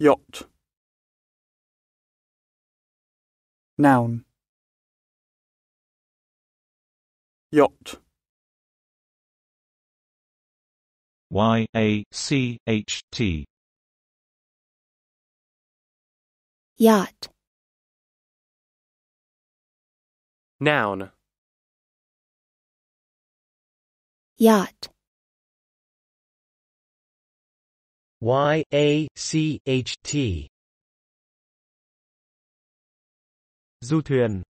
Yacht. Noun. Yacht. Y A C H T. Yacht. Noun. Yacht. Y A C H T Du thuyền